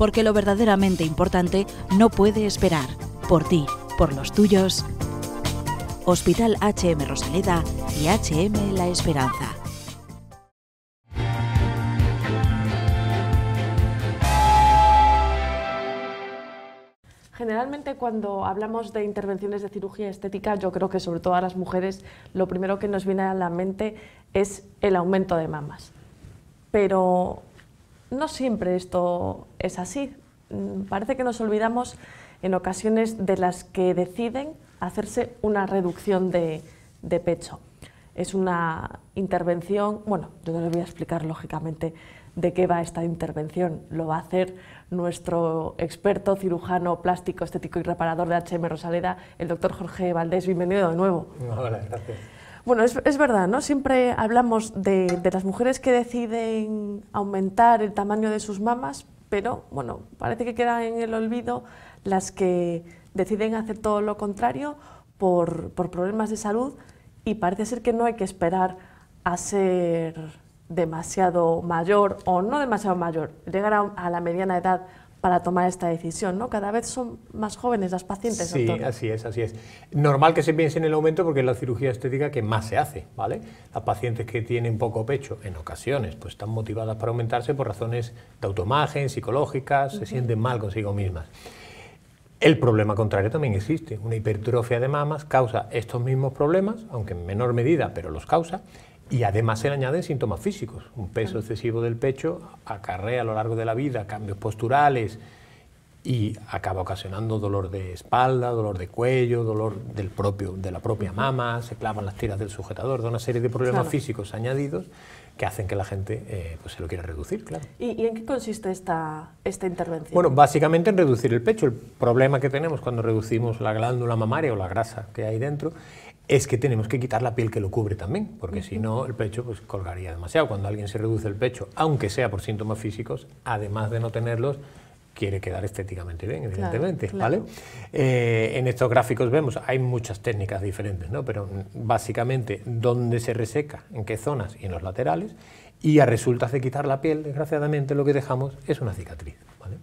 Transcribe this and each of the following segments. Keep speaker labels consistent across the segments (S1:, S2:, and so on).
S1: porque lo verdaderamente importante no puede esperar. Por ti, por los tuyos. Hospital HM Rosaleda y HM La Esperanza.
S2: Generalmente cuando hablamos de intervenciones de cirugía estética, yo creo que sobre todo a las mujeres lo primero que nos viene a la mente es el aumento de mamas. Pero no siempre esto es así. Mm, parece que nos olvidamos en ocasiones de las que deciden hacerse una reducción de, pecho. Es una intervención, bueno, yo no les voy a explicar lógicamente de qué va esta intervención. Lo va a hacer nuestro experto cirujano plástico, estético y reparador de HM Rosaleda, el doctor Jorge Valdés. Bienvenido de nuevo.
S3: Hola, gracias.
S2: Bueno, es, verdad, ¿no? Siempre hablamos de, las mujeres que deciden aumentar el tamaño de sus mamas, pero bueno, parece que quedan en el olvido las que deciden hacer todo lo contrario por, problemas de salud y parece ser que no hay que esperar a ser demasiado mayor o no demasiado mayor, llegar a, a la mediana edad para tomar esta decisión, ¿no? Cada vez son más jóvenes las pacientes. Sí,
S3: así es, así es. Normal que se piense en el aumento porque es la cirugía estética que más se hace, ¿vale? Las pacientes que tienen poco pecho, en ocasiones, pues están motivadas para aumentarse por razones de autoimagen psicológicas, se sienten mal consigo mismas. El problema contrario también existe. Una hipertrofia de mamas causa estos mismos problemas, aunque en menor medida, pero los causa. Y además se le añaden síntomas físicos. Un peso excesivo del pecho acarrea a lo largo de la vida cambios posturales y acaba ocasionando dolor de espalda, dolor de cuello, dolor del propio, de la propia mama, se clavan las tiras del sujetador, da una serie de problemas físicos añadidos que hacen que la gente eh, pues se lo quiera reducir, claro.
S2: ¿Y, ¿Y, en qué consiste esta, esta intervención? Bueno,
S3: básicamente en reducir el pecho. El problema que tenemos cuando reducimos la glándula mamaria o la grasa que hay dentro es que tenemos que quitar la piel que lo cubre también, porque si no el pecho pues colgaría demasiado. Cuando alguien se reduce el pecho, aunque sea por síntomas físicos, además de no tenerlos, quiere quedar estéticamente bien, evidentemente, eh, en estos gráficos vemos, hay muchas técnicas diferentes, ¿no? Pero mm, básicamente dónde se reseca, en qué zonas y en los laterales, y a resultas de quitar la piel, desgraciadamente lo que dejamos es una cicatriz, ¿vale?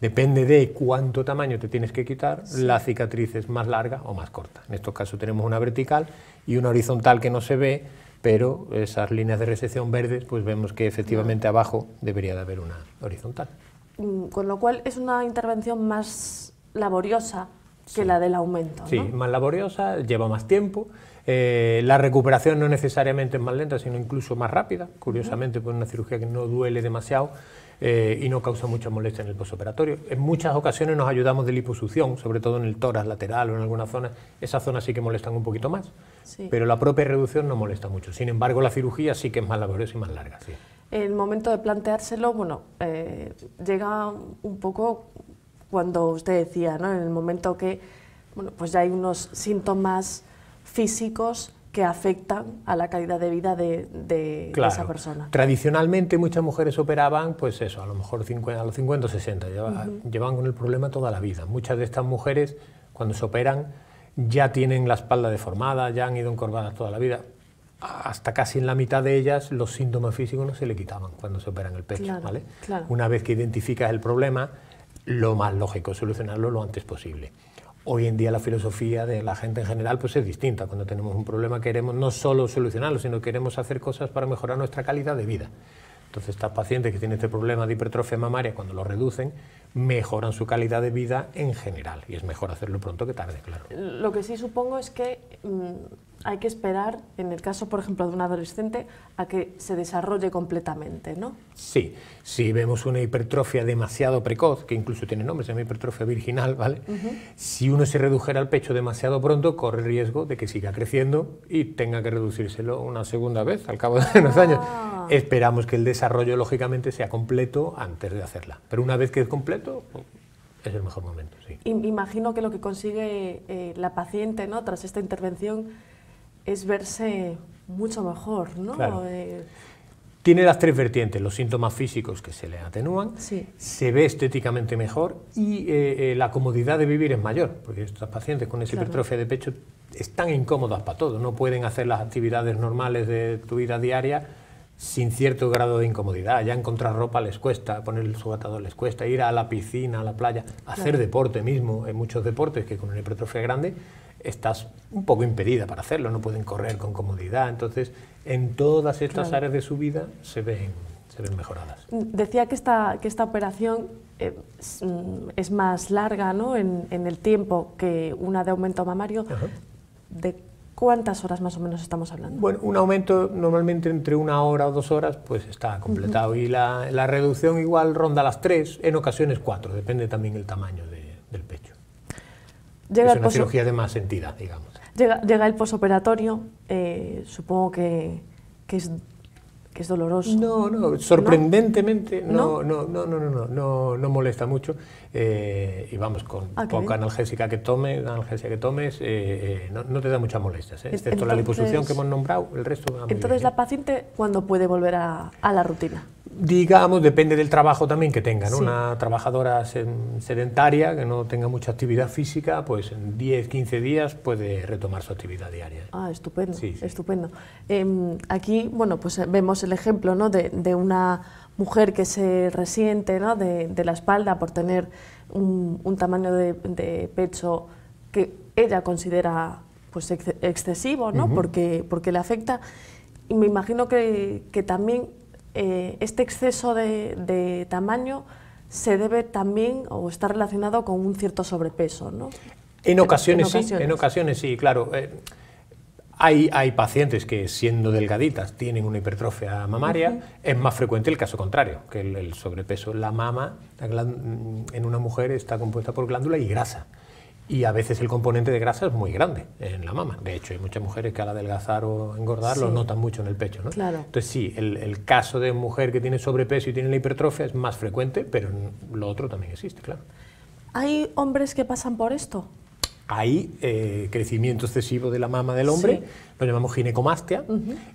S3: Depende de cuánto tamaño te tienes que quitar, la cicatriz es más larga o más corta. En estos casos tenemos una vertical y una horizontal que no se ve, pero esas líneas de resección verdes, pues vemos que efectivamente ah. abajo debería de haber una horizontal.
S2: Mm, con lo cual es una intervención más laboriosa que la del aumento. Sí, más
S3: laboriosa, lleva más tiempo. Eh, la recuperación no necesariamente es más lenta, sino incluso más rápida. Curiosamente, pues una cirugía que no duele demasiado eh, y no causa mucha molestia en el posoperatorio. En muchas ocasiones nos ayudamos de liposucción, sobre todo en el tórax lateral o en alguna zona. Esas zonas sí que molestan un poquito más, pero la propia reducción no molesta mucho. Sin embargo, la cirugía sí que es más laboriosa y más larga. Sí.
S2: El momento de planteárselo, bueno, eh, llega un poco cuando usted decía, ¿no? En el momento que, bueno, pues ya hay unos síntomas físicos que afectan a la calidad de vida de, esa persona.
S3: Tradicionalmente muchas mujeres operaban, pues eso, a lo mejor a los 50 o 60, llevan con el problema toda la vida. Muchas de estas mujeres, cuando se operan, ya tienen la espalda deformada, ya han ido encorvadas toda la vida. Hasta casi en la mitad de ellas los síntomas físicos no se le quitaban cuando se operan el pecho. ¿vale? Una vez que identificas el problema, lo más lógico es solucionarlo lo antes posible. Hoy en día la filosofía de la gente en general pues es distinta. Cuando tenemos un problema queremos no solo solucionarlo, sino queremos hacer cosas para mejorar nuestra calidad de vida. Entonces estas pacientes que tienen este problema de hipertrofia mamaria, cuando lo reducen, mejoran su calidad de vida en general. Y es mejor hacerlo pronto que tarde, claro.
S2: Lo que sí supongo es que mm, hay que esperar, en el caso, por ejemplo, de un adolescente, a que se desarrolle completamente, ¿no?
S3: Sí, si vemos una hipertrofia demasiado precoz, que incluso tiene nombre, se llama hipertrofia virginal, ¿vale? Si uno se redujera el pecho demasiado pronto, corre el riesgo de que siga creciendo y tenga que reducírselo una segunda vez al cabo de unos años. Ah. Esperamos que el desarrollo, lógicamente, sea completo antes de hacerla. Pero una vez que es completo, es el mejor momento,
S2: sí. Imagino que lo que consigue eh, la paciente, ¿no?, tras esta intervención es verse mucho mejor, ¿no? Eh,
S3: tiene las tres vertientes, los síntomas físicos que se le atenúan, se ve estéticamente mejor y eh, eh, la comodidad de vivir es mayor, porque estas pacientes con esa hipertrofia de pecho están incómodas para todo, no pueden hacer las actividades normales de tu vida diaria sin cierto grado de incomodidad. Ya encontrar ropa les cuesta, poner el subatador les cuesta, ir a la piscina, a la playa, hacer deporte mismo, en muchos deportes que con una hipertrofia grande estás un poco impedida para hacerlo, no pueden correr con comodidad. Entonces, en todas estas áreas de su vida se ven, se ven mejoradas.
S2: Decía que esta, que esta operación eh, mm, es más larga ¿no? en, el tiempo que una de aumento mamario. ¿De cuántas horas más o menos estamos hablando? Bueno, un
S3: aumento normalmente entre una hora o dos horas pues está completado y la, reducción igual ronda las tres, en ocasiones cuatro, depende también el tamaño del pecho es una cirugía de más entidad, digamos.
S2: Llega, el posoperatorio, eh, supongo que, es, que, es, doloroso. No, no,
S3: sorprendentemente no, no, no, no, no, no, no, molesta mucho. Eh, y vamos, con poca analgésica que tomes, que tomes, eh, no, te da muchas molestias, excepto la liposucción que hemos nombrado, el resto Entonces la
S2: paciente, ¿cuándo puede volver a la
S3: rutina? digamos, depende del trabajo también que tenga, Una trabajadora sedentaria que no tenga mucha actividad física, pues en 10, 15 días puede retomar su actividad diaria.
S2: Ah, estupendo, estupendo. Em, aquí, bueno, pues eh, vemos el ejemplo de, una mujer que se resiente de, la espalda por tener un, tamaño de, pecho que ella considera pues excesivo, ¿no? porque, porque le afecta. Y me imagino que, que también eh, este exceso de, tamaño se debe también o está relacionado con un cierto sobrepeso, ¿no?
S3: En ocasiones, sí, en ocasiones sí, claro. Eh, hay, pacientes que siendo delgaditas tienen una hipertrofia mamaria, es más frecuente el caso contrario, que el, sobrepeso. La mama en una mujer está compuesta por glándula y grasa. Y a veces el componente de grasa es muy grande en la mama. De hecho, hay muchas mujeres que al adelgazar o engordar lo notan mucho en el pecho. Entonces, sí, el, caso de mujer que tiene sobrepeso y tiene la hipertrofia es más frecuente, pero lo otro también existe, claro.
S2: ¿Hay hombres que pasan por esto?
S3: Hay eh, crecimiento excesivo de la mama del hombre, lo llamamos ginecomastia,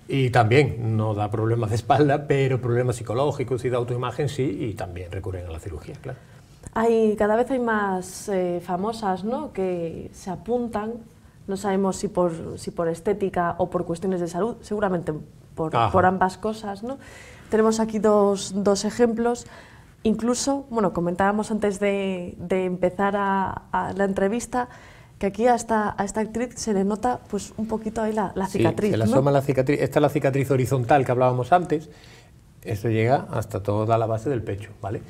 S3: y también no da problemas de espalda, pero problemas psicológicos y de autoimagen sí, y también recurren a la cirugía, claro
S2: hay, cada vez hay más eh, famosas ¿no? que se apuntan, no sabemos si por, si por estética o por cuestiones de salud, seguramente por, ambas cosas. ¿no? Tenemos aquí dos, dos, ejemplos. Incluso, bueno, comentábamos antes de, de empezar a, la entrevista, que aquí hasta a esta actriz se le nota pues un poquito ahí la, cicatriz. la
S3: cicatriz. Esta es la cicatriz horizontal que hablábamos antes. eso llega hasta toda la base del pecho, ¿vale?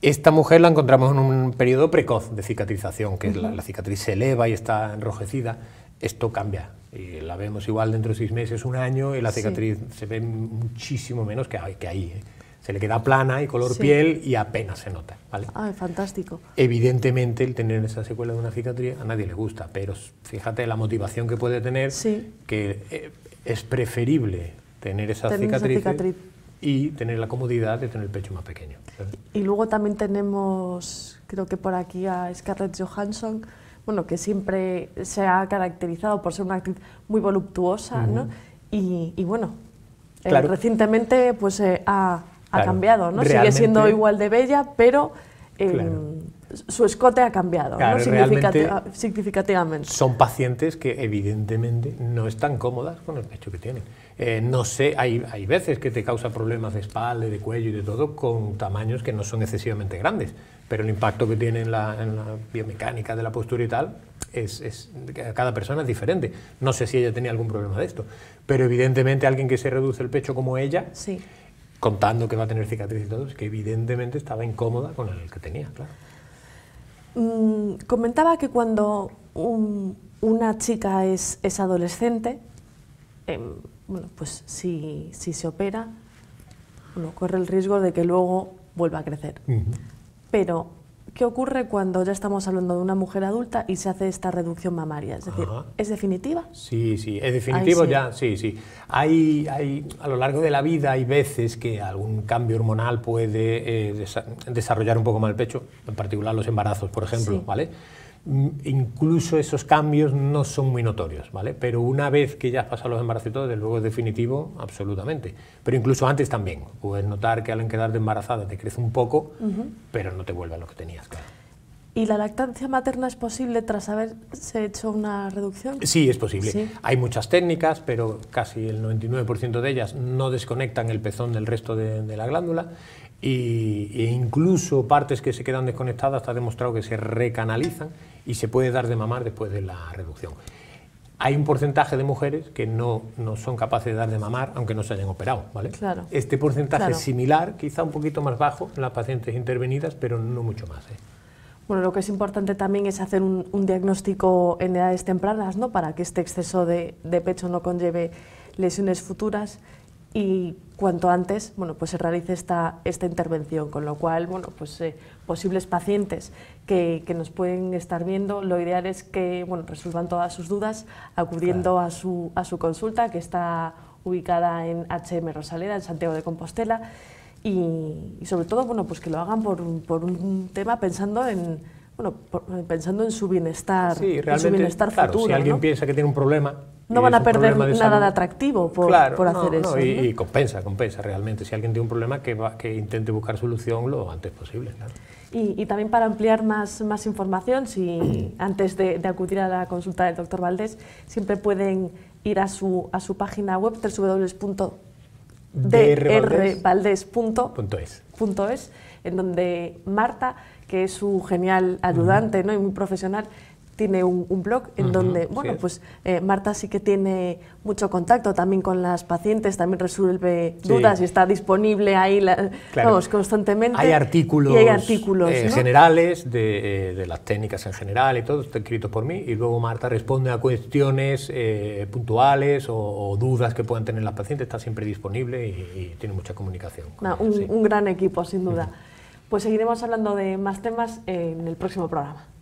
S3: Esta mujer la encontramos en un periodo precoz de cicatrización, que la, cicatriz se eleva y está enrojecida. Esto cambia. Y la vemos igual dentro de seis meses, un año, y la cicatriz se ve muchísimo menos que, ahí. ¿eh? Se le queda plana y color piel y apenas se nota.
S2: Ah, fantástico.
S3: Evidentemente, el tener esa secuela de una cicatriz a nadie le gusta, pero fíjate la motivación que puede tener, que eh, es preferible tener esa cicatriz y tener la comodidad de tener el pecho más pequeño.
S2: Y luego también tenemos, creo que por aquí a Scarlett Johansson, bueno, que siempre se ha caracterizado por ser una actriz muy voluptuosa, ¿no? Y, y bueno, eh, recientemente pues eh, ha, ha cambiado, ¿no? Sigue siendo igual de bella, pero... Eh, su escote ha cambiado ¿no? significativamente. Son
S3: pacientes que evidentemente no están cómodas con el pecho que tienen. Eh, no sé, hay, hay, veces que te causa problemas de espalda, de cuello y de todo con tamaños que no son excesivamente grandes, pero el impacto que tiene en la, biomecánica de la postura y tal es, es, cada persona es diferente. No sé si ella tenía algún problema de esto, pero evidentemente alguien que se reduce el pecho como ella... Sí contando que va a tener cicatrices y todo, es que evidentemente estaba incómoda con el que tenía, claro.
S2: Mm, comentaba que cuando una chica es, adolescente, em, bueno, pues si, se opera, uno corre el riesgo de que luego vuelva a crecer. Pero ¿Qué ocurre cuando ya estamos hablando de una mujer adulta y se hace esta reducción mamaria? Es decir, ¿es definitiva?
S3: Sí, sí, es definitivo ya, sí, sí. Hay, hay, a lo largo de la vida hay veces que algún cambio hormonal puede eh, desarrollar un poco mal el pecho, en particular los embarazos, por ejemplo, ¿vale? incluso esos cambios no son muy notorios, ¿vale? Pero una vez que ya has pasado los embarazos todo, desde luego es definitivo, absolutamente. Pero incluso antes también, puedes notar que al quedarte embarazada te crece un poco, pero no te vuelve a lo que tenías,
S2: ¿Y la lactancia materna es posible tras haberse hecho una reducción? Sí, es
S3: posible. Hay muchas técnicas, pero casi el 99% de ellas no desconectan el pezón del resto de, la glándula y, e incluso partes que se quedan desconectadas está demostrado que se recanalizan y se puede dar de mamar después de la reducción. Hay un porcentaje de mujeres que no, son capaces de dar de mamar aunque no se hayan operado, ¿vale? Claro. Este porcentaje es similar, quizá un poquito más bajo en las pacientes intervenidas, pero no mucho más. ¿eh?
S2: Bueno, lo que es importante también es hacer un, diagnóstico en edades tempranas, ¿no? Para que este exceso de, pecho no conlleve lesiones futuras y cuanto antes, bueno, pues se realice esta, intervención, con lo cual, bueno, pues eh, posibles pacientes que, nos pueden estar viendo, lo ideal es que, resuelvan todas sus dudas acudiendo a, su, a su consulta, que está ubicada en HM Rosaleda, en Santiago de Compostela, y, sobre todo, bueno, pues que lo hagan por, por un tema pensando en, bueno, pensando en su bienestar, su bienestar futuro. Si alguien
S3: piensa que tiene un problema, no van a perder nada de atractivo por, hacer eso. Y, compensa, compensa realmente. Si alguien tiene un problema, que, que intente buscar solución lo antes posible.
S2: Y, también para ampliar más, más información, si antes de, acudir a la consulta del doctor Valdés, siempre pueden ir a su, a su página web www drvaldez.es, en donde Marta, que es su genial ayudante ¿no? y muy profesional, tiene un, blog en donde, bueno, pues eh, Marta sí que tiene mucho contacto también con las pacientes, también resuelve dudas y está disponible ahí vamos, constantemente. Hay artículos, eh,
S3: generales de, eh, de, las técnicas en general y todo, está escrito por mí, y luego Marta responde a cuestiones puntuales o, dudas que puedan tener las pacientes, está siempre disponible y, tiene mucha comunicación.
S2: un, gran equipo, sin duda. Pues seguiremos hablando de más temas en el próximo programa.